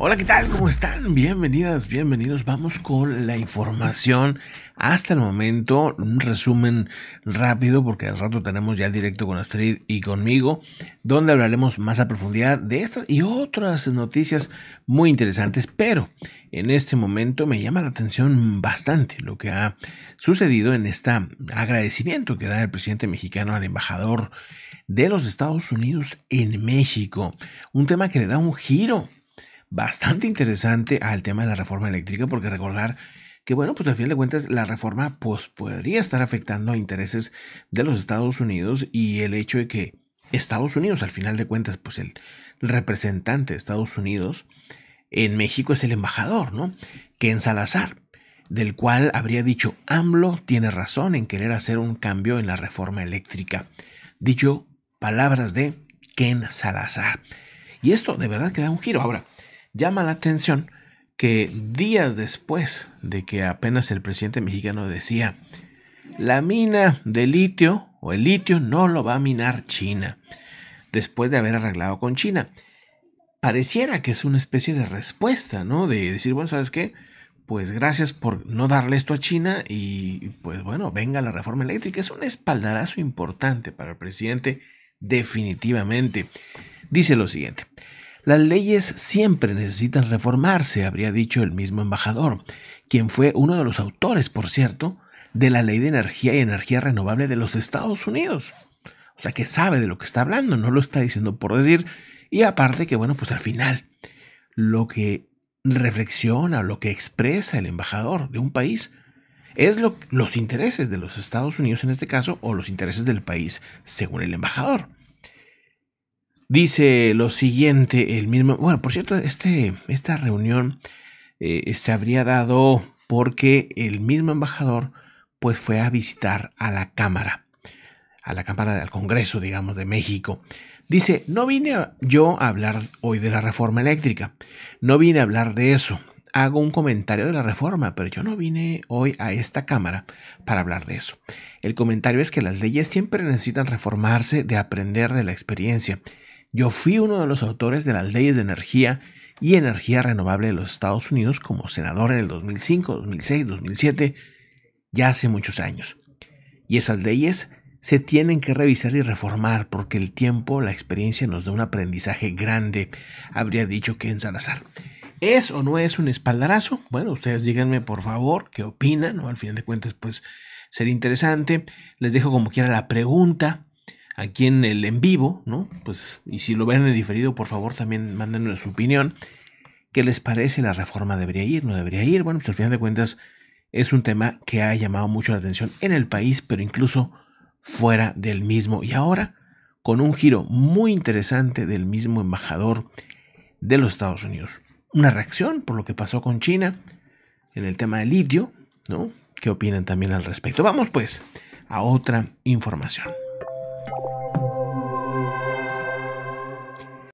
Hola, ¿qué tal? ¿Cómo están? Bienvenidas, bienvenidos. Vamos con la información hasta el momento. Un resumen rápido porque al rato tenemos ya directo con Astrid y conmigo, donde hablaremos más a profundidad de estas y otras noticias muy interesantes. Pero en este momento me llama la atención bastante lo que ha sucedido en este agradecimiento que da el presidente mexicano al embajador de los Estados Unidos en México. Un tema que le da un giro bastante interesante al tema de la reforma eléctrica, porque recordar que, bueno, pues al final de cuentas la reforma pues, podría estar afectando a intereses de los Estados Unidos y el hecho de que Estados Unidos, al final de cuentas, pues el representante de Estados Unidos en México es el embajador, ¿no? Ken Salazar, del cual habría dicho AMLO tiene razón en querer hacer un cambio en la reforma eléctrica. Dicho palabras de Ken Salazar. Y esto de verdad que da un giro. Ahora, Llama la atención que días después de que apenas el presidente mexicano decía, la mina de litio o el litio no lo va a minar China, después de haber arreglado con China. Pareciera que es una especie de respuesta, ¿no? De decir, bueno, ¿sabes qué? Pues gracias por no darle esto a China y pues bueno, venga la reforma eléctrica. Es un espaldarazo importante para el presidente, definitivamente. Dice lo siguiente. Las leyes siempre necesitan reformarse, habría dicho el mismo embajador, quien fue uno de los autores, por cierto, de la ley de energía y energía renovable de los Estados Unidos. O sea que sabe de lo que está hablando, no lo está diciendo por decir. Y aparte que, bueno, pues al final, lo que reflexiona, lo que expresa el embajador de un país, es lo, los intereses de los Estados Unidos en este caso, o los intereses del país según el embajador. Dice lo siguiente, el mismo... Bueno, por cierto, este, esta reunión eh, se habría dado porque el mismo embajador pues fue a visitar a la Cámara, a la Cámara del Congreso, digamos, de México. Dice, no vine yo a hablar hoy de la reforma eléctrica, no vine a hablar de eso, hago un comentario de la reforma, pero yo no vine hoy a esta Cámara para hablar de eso. El comentario es que las leyes siempre necesitan reformarse de aprender de la experiencia yo fui uno de los autores de las leyes de energía y energía renovable de los Estados Unidos como senador en el 2005, 2006, 2007, ya hace muchos años. Y esas leyes se tienen que revisar y reformar porque el tiempo, la experiencia nos da un aprendizaje grande, habría dicho Ken Salazar. ¿Es o no es un espaldarazo? Bueno, ustedes díganme por favor qué opinan, o Al final de cuentas, pues sería interesante. Les dejo como quiera la pregunta aquí en el en vivo, ¿no? Pues, y si lo ven en diferido, por favor, también mándenos su opinión. ¿Qué les parece? ¿La reforma debería ir? ¿No debería ir? Bueno, pues al final de cuentas es un tema que ha llamado mucho la atención en el país, pero incluso fuera del mismo. Y ahora, con un giro muy interesante del mismo embajador de los Estados Unidos. Una reacción por lo que pasó con China en el tema del litio, ¿no? ¿Qué opinan también al respecto? Vamos pues a otra información.